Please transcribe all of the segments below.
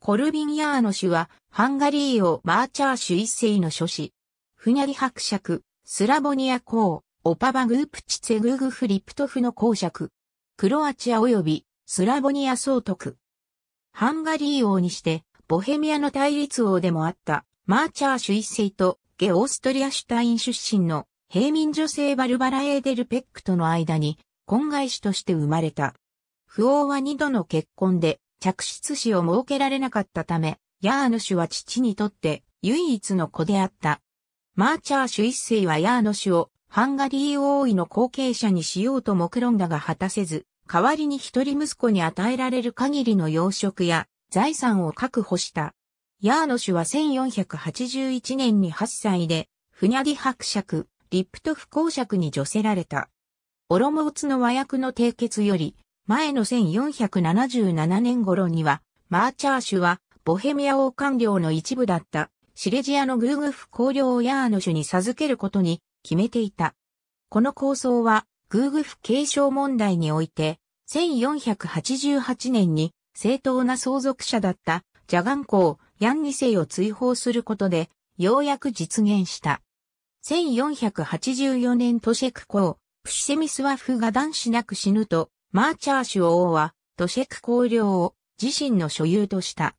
コルビンヤーノ氏は、ハンガリー王マーチャーシュ一世の諸子。フニャリ伯爵、スラボニア公、オパバグープチツェグーグフリプトフの公爵。クロアチア及び、スラボニア総督。ハンガリー王にして、ボヘミアの対立王でもあった、マーチャーシュ一世と、ゲオーストリアシュタイン出身の、平民女性バルバラ・エーデル・ペックとの間に、婚外子として生まれた。不王は二度の結婚で、着出子を設けられなかったため、ヤーヌシュは父にとって唯一の子であった。マーチャーシュ一世はヤーノシュをハンガリー王位の後継者にしようと目論んだが果たせず、代わりに一人息子に与えられる限りの養殖や財産を確保した。ヤーノシュは1481年に8歳で、フニャディ伯爵、リップトフ公爵に助せられた。オロモーツの和訳の締結より、前の1477年頃には、マーチャーシュは、ボヘミア王官僚の一部だった、シレジアのグーグフ公領ヤーノシに授けることに決めていた。この構想は、グーグフ継承問題において、1488年に正当な相続者だったジャガン公ヤン2世を追放することで、ようやく実現した。1484年トシェク公、プシセミスワフが男子なく死ぬと、マーチャーシュ王は、ドシェク公領を自身の所有とした。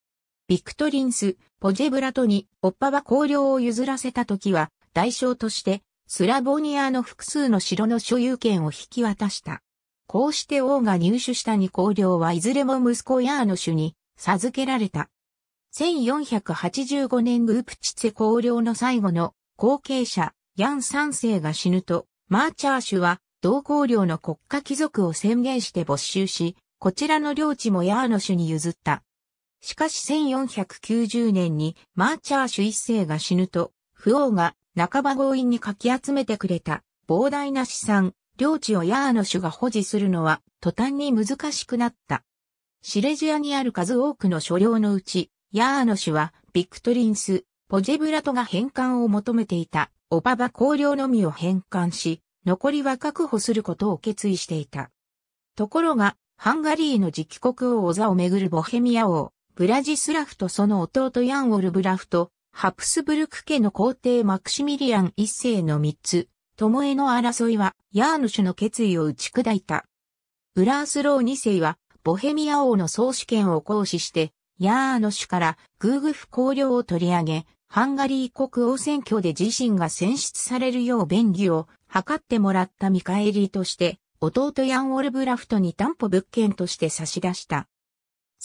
ビクトリンス、ポジェブラトに、オッパは公領を譲らせた時は、代償として、スラボニアの複数の城の所有権を引き渡した。こうして王が入手した二公領はいずれも息子ヤーノシュに授けられた。1485年グープチツェ公領の最後の後継者、ヤン三世が死ぬと、マーチャーシュは同行領の国家貴族を宣言して没収し、こちらの領地もヤーノシュに譲った。しかし1490年にマーチャーシュ一世が死ぬと、不王が半ば強引にかき集めてくれた膨大な資産、領地をヤーノシュが保持するのは途端に難しくなった。シレジアにある数多くの所領のうち、ヤーノシュはビクトリンス、ポジェブラトが返還を求めていたオパバ公領のみを返還し、残りは確保することを決意していた。ところが、ハンガリーの次期国王オザをめぐるボヘミア王、ブラジスラフとその弟ヤン・オルブラフと、ハプスブルク家の皇帝マクシミリアン一世の三つ、もえの争いは、ヤーヌシュの決意を打ち砕いた。ウラースロー二世は、ボヘミア王の総主権を行使して、ヤーノシュからグーグフ公領を取り上げ、ハンガリー国王選挙で自身が選出されるよう便宜を測ってもらった見返りとして、弟ヤン・オルブラフトに担保物件として差し出した。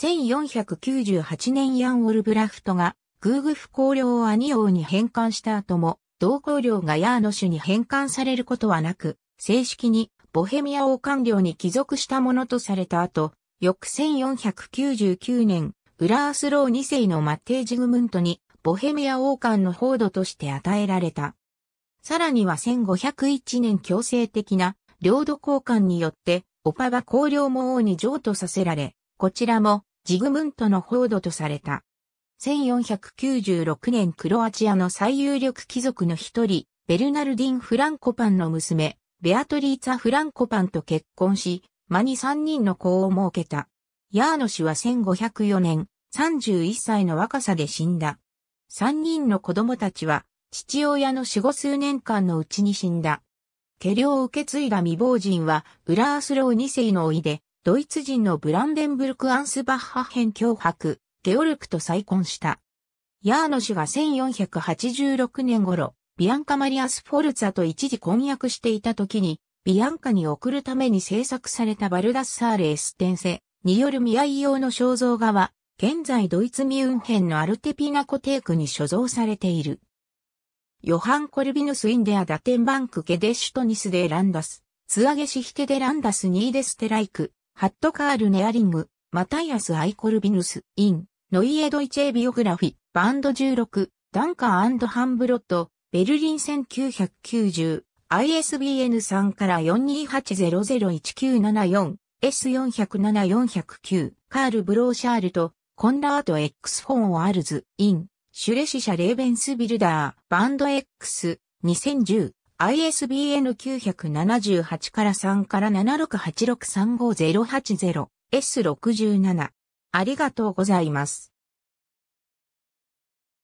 1498年ヤン・オルブラフトが、グーグフ公領をアニ王に返還した後も、同公領がヤーノ種に返還されることはなく、正式にボヘミア王官領に帰属したものとされた後、翌1499年、ウラースロー2世のマッテージグムントにボヘミア王冠の報道として与えられた。さらには1501年強制的な領土交換によって、オパは公領も王に譲渡させられ、こちらもジグムントの報道とされた。1496年クロアチアの最有力貴族の一人、ベルナルディン・フランコパンの娘、ベアトリーツァ・フランコパンと結婚し、間に3人の子を設けた。ヤーノ氏は1504年、31歳の若さで死んだ。3人の子供たちは、父親の死後数年間のうちに死んだ。家領を受け継いだ未亡人は、ウラースロー2世の甥で、ドイツ人のブランデンブルク・アンスバッハ編脅迫、ゲオルクと再婚した。ヤーノ氏は1486年頃、ビアンカ・マリアス・フォルツァと一時婚約していた時に、ビアンカに送るために制作されたバルダッサーレ・エステンセによる見合い用の肖像画は、現在ドイツミュンヘンのアルテピナコテークに所蔵されている。ヨハン・コルビヌス・インデア・ダテンバンク・ゲデシュトニス・デ・ランダス、ツアゲシ・ヒテ・デ・ランダス・ニーデス・テライク、ハット・カール・ネアリング、マタイアス・アイ・コルビヌス・イン、ノイエ・ドイチェ・ビオグラフィ、バンド16、ダンカーハンブロット、ベルリン1990、ISBN3 から42800197 S407409 カール・ブローシャールとコンラート X フォン・ワールズ・インシュレシシャ・レーベンスビルダー、バンド X、2010、ISBN 978から3から768635080 S67。ありがとうございます。